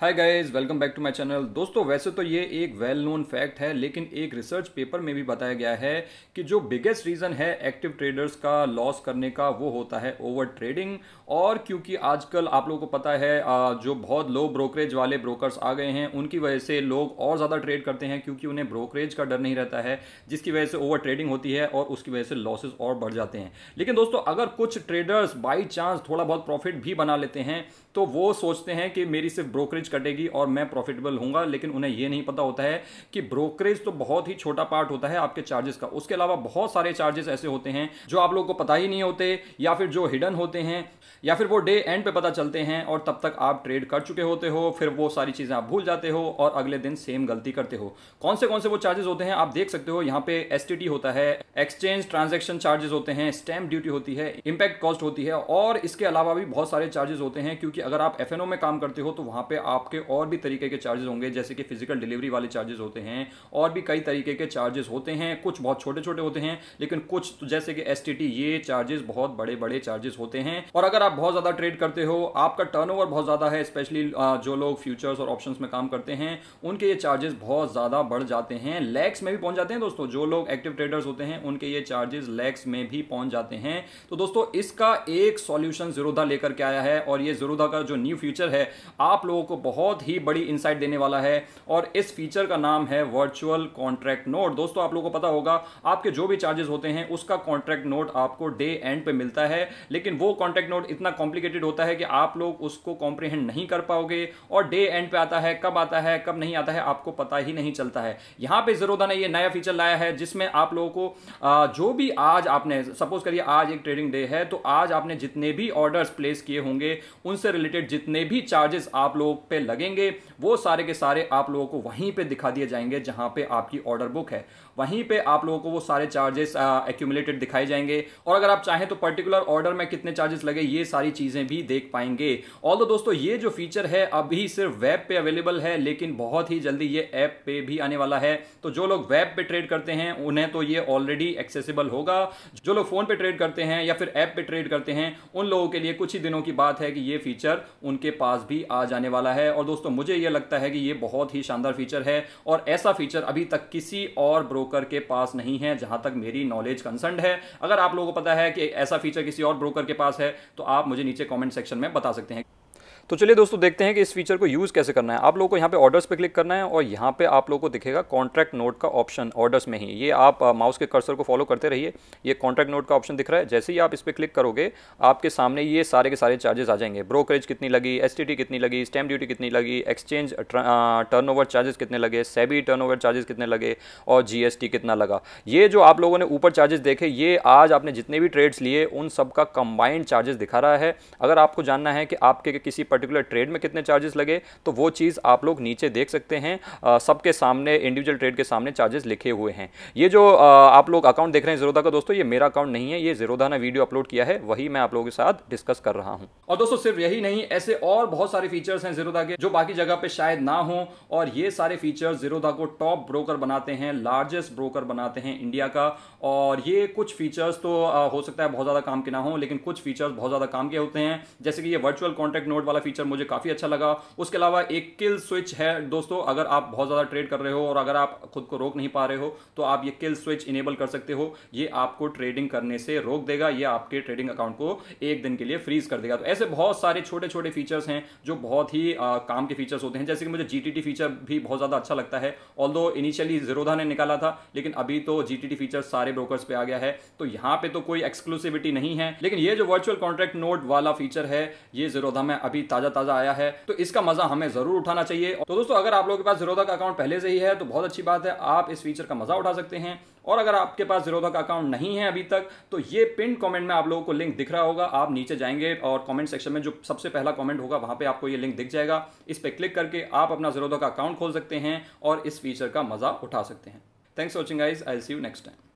hi guys welcome back to my channel दोस्तों वैसे तो ये एक वेल नोन फैक्ट है लेकिन एक रिसर्च पेपर में भी बताया गया है कि जो बिगेस्ट रीज़न है एक्टिव ट्रेडर्स का लॉस करने का वो होता है ओवर ट्रेडिंग और क्योंकि आजकल आप लोगों को पता है जो बहुत लो ब्रोकरेज वाले ब्रोकर्स आ गए हैं उनकी वजह से लोग और ज़्यादा ट्रेड करते हैं क्योंकि उन्हें ब्रोकरेज का डर नहीं रहता है जिसकी वजह से ओवर ट्रेडिंग होती है और उसकी वजह से लॉसेज और बढ़ जाते हैं लेकिन दोस्तों अगर कुछ ट्रेडर्स बाई चांस थोड़ा बहुत प्रॉफिट भी बना लेते हैं तो वो सोचते हैं कि मेरी सिर्फ ब्रोकरेज कटेगी और मैं प्रॉफिटेबल हूँगा लेकिन उन्हें यह नहीं पता होता है कि ब्रोकरेज तो बहुत ही छोटा पार्ट होता है आपके चार्जेस का उसके अलावा बहुत सारे चार्जेस ऐसे होते हैं जो आप लोग को पता ही नहीं होते या फिर जो हिडन होते हैं या फिर वो डे एंड पे पता चलते हैं और तब तक आप ट्रेड कर चुके होते हो फिर वो सारी चीज़ें आप भूल जाते हो और अगले दिन सेम गलती करते हो कौन से कौन से वो चार्जेस होते हैं आप देख सकते हो यहाँ पे एस होता है एक्सचेंज ट्रांजेक्शन चार्जेस होते हैं स्टैम्प ड्यूटी होती है इंपैक्ट कॉस्ट होती है और इसके अलावा भी बहुत सारे चार्जेस होते हैं क्योंकि अगर आप एफ में काम करते हो तो वहां पर आप आपके और भी तरीके के चार्जेस होंगे जैसे कि फिजिकल डिलीवरी वाले चार्जेस होते हैं और भी कई तरीके के चार्जेस होते हैं कुछ बहुत छोटे छोटे होते हैं लेकिन कुछ तो जैसे कि एस ये चार्जेस बहुत बड़े बड़े चार्जेस होते हैं और अगर आप बहुत ज़्यादा ट्रेड करते हो आपका टर्न बहुत ज़्यादा है स्पेशली जो लोग फ्यूचर्स और ऑप्शन में काम करते हैं उनके ये चार्जेस बहुत ज़्यादा बढ़ जाते हैं लैक्स में भी पहुंच जाते हैं दोस्तों जो लोग एक्टिव ट्रेडर्स होते हैं उनके ये चार्जेस लैक्स में भी पहुंच जाते हैं तो दोस्तों इसका एक सॉल्यूशन जरूदा लेकर के आया है और ये जरूदा का जो न्यू फ्यूचर है आप लोगों को बहुत ही बड़ी इंसाइट देने वाला है और इस फीचर का नाम है वर्चुअल कॉन्ट्रैक्ट नोट दोस्तों आप लोगों को पता होगा आपके जो भी चार्जेस होते हैं उसका कॉन्ट्रैक्ट नोट आपको डे एंड पे मिलता है लेकिन वो कॉन्ट्रैक्ट नोट इतना कॉम्प्लिकेटेड होता है कि आप लोग उसको कॉम्प्रिहेंड नहीं कर पाओगे और डे एंड पे आता है कब आता है कब नहीं आता है आपको पता ही नहीं चलता है यहां पर जरोदा ने यह नया फीचर लाया है जिसमें आप लोगों को जो भी आज आपने सपोज करिए आज एक ट्रेडिंग डे है तो आज आपने जितने भी ऑर्डर्स प्लेस किए होंगे उनसे रिलेटेड जितने भी चार्जेस आप लोग पे लगेंगे वो सारे के सारे आप लोगों को वहीं पे दिखा दिए जाएंगे जहां पे आपकी ऑर्डर बुक है वहीं पे आप लोगों को वो सारे चार्जेस एक्यूमुलेटेड दिखाए जाएंगे और अगर आप चाहें तो पर्टिकुलर ऑर्डर में कितने चार्जेस लगे ये सारी चीज़ें भी देख पाएंगे और तो दोस्तों ये जो फीचर है अभी सिर्फ वेब पे अवेलेबल है लेकिन बहुत ही जल्दी ये ऐप पे भी आने वाला है तो जो लोग वेब पे ट्रेड करते हैं उन्हें तो ये ऑलरेडी एक्सेसिबल होगा जो लोग फ़ोन पे ट्रेड करते हैं या फिर ऐप पे ट्रेड करते हैं उन लोगों के लिए कुछ ही दिनों की बात है कि ये फीचर उनके पास भी आ जाने वाला है है और दोस्तों मुझे ये लगता है कि ये बहुत ही शानदार फीचर है और ऐसा फीचर अभी तक किसी और ब्रोकर के पास नहीं है जहां तक मेरी नॉलेज कंसर्न है अगर आप लोगों को पता है कि ऐसा फीचर किसी और ब्रोकर के पास है तो आप मुझे नीचे कॉमेंट सेक्शन में बता सकते हैं तो चलिए दोस्तों देखते हैं कि इस फीचर को यूज़ कैसे करना है आप लोगों को यहाँ पे ऑर्डर्स पे क्लिक करना है और यहाँ पे आप लोगों को दिखेगा कॉन्ट्रैक्ट नोट का ऑप्शन ऑर्डर्स में ही ये आप माउस के कर्सर को फॉलो करते रहिए ये कॉन्ट्रैक्ट नोट का ऑप्शन दिख रहा है जैसे ही आप इस पर क्लिक करोगे आपके सामने ये सारे के सारे चार्जेस आ जाएंगे ब्रोकरेज कितनी लगी एस कितनी लगी स्टैम्प ड्यूटी कितनी लगी एक्सचेंज टर्न चार्जेस कितने लगे सेबी टर्न चार्जेस कितने लगे और जी कितना लगा ये जो आप लोगों ने ऊपर चार्जेस देखे ये आज आपने जितने भी ट्रेड्स लिए उन सब का कंबाइंड चार्जेस दिखा रहा है अगर आपको जानना है कि आपके किसी पर्टिकुलर ट्रेड में कितने चार्जेस लगे तो वो चीज़ आप लोग नीचे देख सकते हैं सबके सामने इंडिविजुअल ट्रेड के सामने चार्जेस लिखे हुए हैं ये जो आप लोग अकाउंट देख रहे हैं जीरोधा का दोस्तों ये मेरा अकाउंट नहीं है ये जीरोधा ने वीडियो अपलोड किया है वही मैं आप लोगों के साथ डिस्कस कर रहा हूँ और दोस्तों सिर्फ यही नहीं ऐसे और बहुत सारे फीचर्स हैं जीरोधा के जो बाकी जगह पर शायद ना हो और ये सारे फीचर्स जीरोधा को टॉप ब्रोकर बनाते हैं लार्जेस्ट ब्रोकर बनाते हैं इंडिया का और ये कुछ फीचर्स तो हो सकता है बहुत ज़्यादा काम के ना हो लेकिन कुछ फीचर्स बहुत ज़्यादा काम के होते हैं जैसे कि ये वर्चुअल कॉन्टैक्ट नोट वाला फीचर मुझे काफ़ी अच्छा लगा उसके अलावा एक किल स्विच है दोस्तों अगर आप बहुत ज़्यादा ट्रेड कर रहे हो और अगर आप खुद को रोक नहीं पा रहे हो तो आप ये किल स्विच इनेबल कर सकते हो ये आपको ट्रेडिंग करने से रोक देगा ये आपके ट्रेडिंग अकाउंट को एक दिन के लिए फ्रीज कर देगा तो ऐसे बहुत सारे छोटे छोटे फीचर्स हैं जो बहुत ही आ, काम के फीचर्स होते हैं जैसे कि मुझे जी फीचर भी बहुत ज़्यादा अच्छा लगता है ऑल इनिशियली जीरोधा ने निकाला था लेकिन अभी तो जी फीचर सारे ब्रोकर्स पे आ गया है तो यहाँ पर तो कोई एक्सक्लूसिविटी नहीं है लेकिन ये जो वर्चुअल कॉन्ट्रैक्ट नोट वाला फीचर है ये जीरोधा में अभी ताज़ा ताज़ा आया है तो इसका मज़ा हमें ज़रूर उठाना चाहिए तो दोस्तों अगर आप लोगों के पास जीरोधा का अकाउंट पहले से ही है तो बहुत अच्छी बात है आप इस फीचर का मज़ा उठा सकते हैं और अगर आपके पास जीरोधा का अकाउंट नहीं है अभी तक तो ये पिन कमेंट में आप लोगों को लिंक दिख रहा होगा आप नीचे जाएंगे और कमेंट सेक्शन में जो सबसे पहला कमेंट होगा वहाँ पे आपको ये लिंक दिख जाएगा इस पर क्लिक करके आप अपना जीरोधा का अकाउंट खोल सकते हैं और इस फीचर का मज़ा उठा सकते हैं थैंक्स वॉचिंग आइज I see you next time